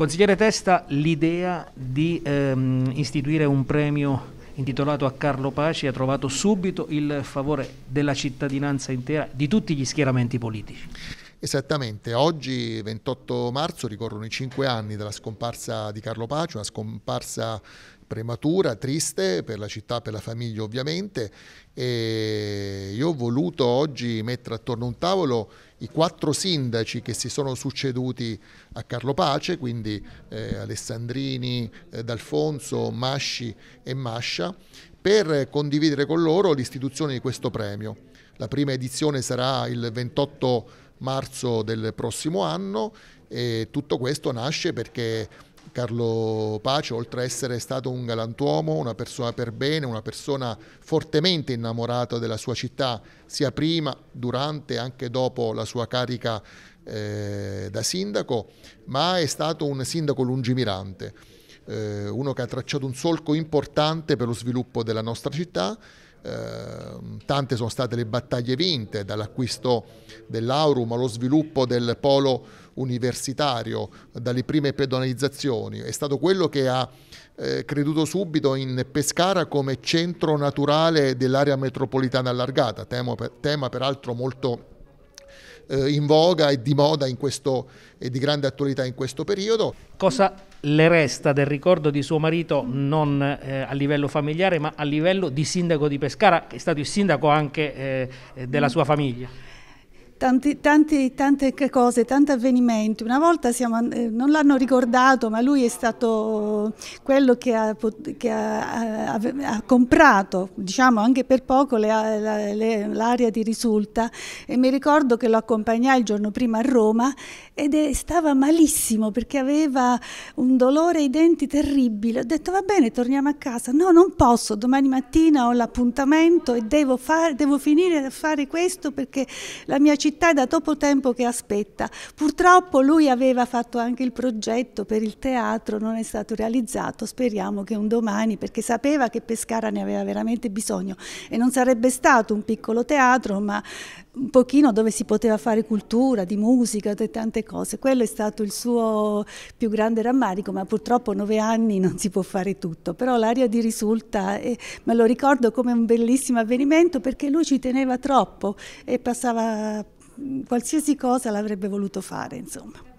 Consigliere Testa, l'idea di ehm, istituire un premio intitolato a Carlo Paci ha trovato subito il favore della cittadinanza intera, di tutti gli schieramenti politici. Esattamente, oggi 28 marzo ricorrono i cinque anni dalla scomparsa di Carlo Paci, una scomparsa prematura, triste per la città, per la famiglia ovviamente e io ho voluto oggi mettere attorno a un tavolo i quattro sindaci che si sono succeduti a Carlo Pace, quindi eh, Alessandrini, eh, D'Alfonso, Masci e Mascia, per condividere con loro l'istituzione di questo premio. La prima edizione sarà il 28 marzo marzo del prossimo anno e tutto questo nasce perché Carlo Pace, oltre ad essere stato un galantuomo, una persona per bene, una persona fortemente innamorata della sua città, sia prima, durante e anche dopo la sua carica eh, da sindaco, ma è stato un sindaco lungimirante, eh, uno che ha tracciato un solco importante per lo sviluppo della nostra città Ehm, tante sono state le battaglie vinte, dall'acquisto dell'Aurum allo sviluppo del polo universitario, dalle prime pedonalizzazioni. È stato quello che ha eh, creduto subito in Pescara come centro naturale dell'area metropolitana allargata, tema, per, tema peraltro molto eh, in voga e di moda in questo, e di grande attualità in questo periodo. Cosa le resta del ricordo di suo marito non eh, a livello familiare ma a livello di sindaco di Pescara, che è stato il sindaco anche eh, eh della sua famiglia? tanti, tanti, tante cose, tanti avvenimenti. Una volta siamo, eh, non l'hanno ricordato, ma lui è stato quello che ha, che ha, ha, ha comprato, diciamo anche per poco, l'area di risulta e mi ricordo che lo accompagnai il giorno prima a Roma ed è, stava malissimo perché aveva un dolore ai denti terribile. Ho detto va bene, torniamo a casa. No, non posso, domani mattina ho l'appuntamento e devo, far, devo finire a fare questo perché la mia città città è da troppo tempo che aspetta. Purtroppo lui aveva fatto anche il progetto per il teatro, non è stato realizzato, speriamo che un domani, perché sapeva che Pescara ne aveva veramente bisogno e non sarebbe stato un piccolo teatro, ma un pochino dove si poteva fare cultura, di musica, di tante cose. Quello è stato il suo più grande rammarico, ma purtroppo a nove anni non si può fare tutto. Però l'aria di risulta, eh, me lo ricordo come un bellissimo avvenimento perché lui ci teneva troppo e passava qualsiasi cosa l'avrebbe voluto fare, insomma.